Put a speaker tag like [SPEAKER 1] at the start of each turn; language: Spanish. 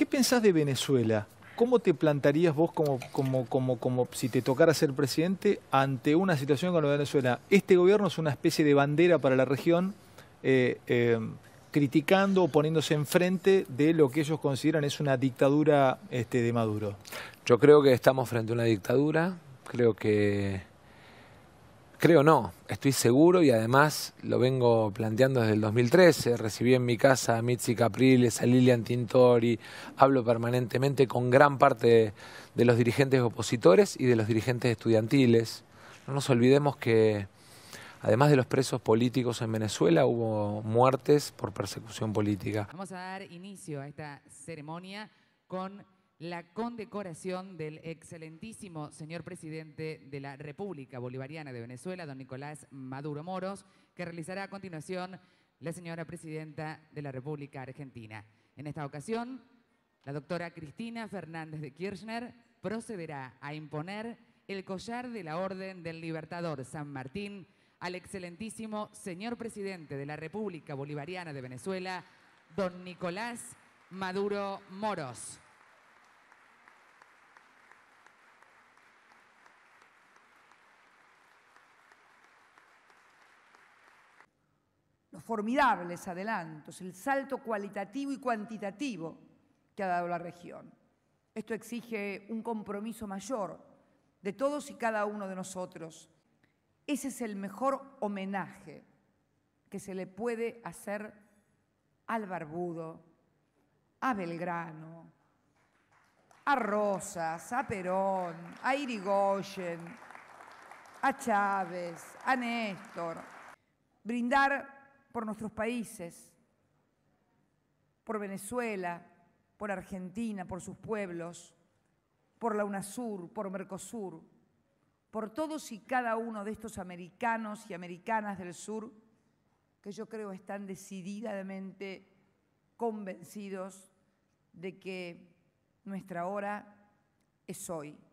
[SPEAKER 1] ¿Qué pensás de Venezuela? ¿Cómo te plantarías vos como, como, como, como si te tocara ser presidente ante una situación con la Venezuela? Este gobierno es una especie de bandera para la región, eh, eh, criticando o poniéndose enfrente de lo que ellos consideran es una dictadura este, de Maduro. Yo creo que estamos frente a una dictadura,
[SPEAKER 2] creo que Creo no, estoy seguro y además lo vengo planteando desde el 2013. Recibí en mi casa a Mitzi Capriles, a Lilian Tintori, hablo permanentemente con gran parte de, de los dirigentes opositores y de los dirigentes estudiantiles. No nos olvidemos que además de los presos políticos en Venezuela hubo muertes por persecución política.
[SPEAKER 3] Vamos a dar inicio a esta ceremonia con la condecoración del excelentísimo señor presidente de la República Bolivariana de Venezuela, don Nicolás Maduro Moros, que realizará a continuación la señora presidenta de la República Argentina. En esta ocasión, la doctora Cristina Fernández de Kirchner procederá a imponer el collar de la Orden del Libertador San Martín al excelentísimo señor presidente de la República Bolivariana de Venezuela, don Nicolás Maduro Moros.
[SPEAKER 4] formidables adelantos, el salto cualitativo y cuantitativo que ha dado la región. Esto exige un compromiso mayor de todos y cada uno de nosotros. Ese es el mejor homenaje que se le puede hacer al barbudo, a Belgrano, a Rosas, a Perón, a Irigoyen, a Chávez, a Néstor. Brindar por nuestros países, por Venezuela, por Argentina, por sus pueblos, por la UNASUR, por Mercosur, por todos y cada uno de estos americanos y americanas del sur que yo creo están decididamente convencidos de que nuestra hora es hoy.